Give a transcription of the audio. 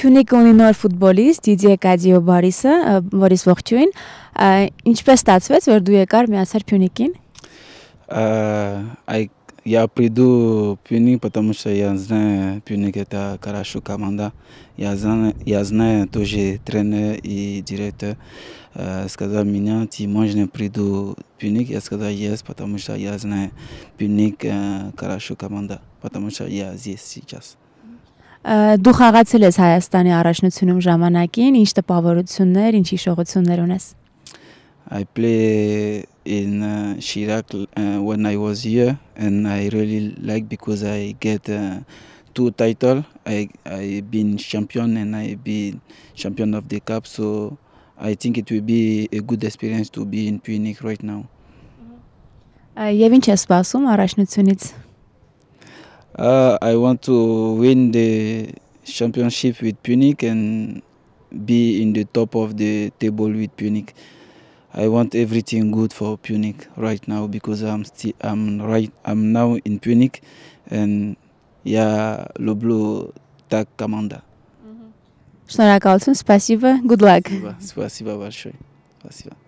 Kunnig uninor futbolist Didier Gadio Boris'a, Boris Voghtyun. Ինչպես ստացվեց, որ դու եկար միացար Փյունիկին։ Այ я приду в Пюник, потому что я знаю, Пюник это хорошая команда. Я знаю, я знаю тоже тренер и директор. Э, сказал меня, ты можно приду в Пюник. Я сказал, yes, потому что я знаю, Пюник э, хорошая команда, потому что я здесь сейчас. Դու խաղացել ես Հայաստանի առաջնությունում ժամանակին, ինչ տպավորություններ, ինչ հիշողություններ ունես։ I play in uh, Chirac uh, when I was here and I really like because I get uh, two title. I I been champion and I been champion of the cup. So I think it will be a good experience to be in Punic right now. Եվ ինչ է սպասում առաջնությունից։ Uh, I want to win the championship with Punic and be in the top of the table with Punic. I want everything good for Punic right now because I'm still I'm right I'm now in Punic and yeah le bleu так команда. Шнурак Good luck. Спасибо, спасибо большое. Спасибо.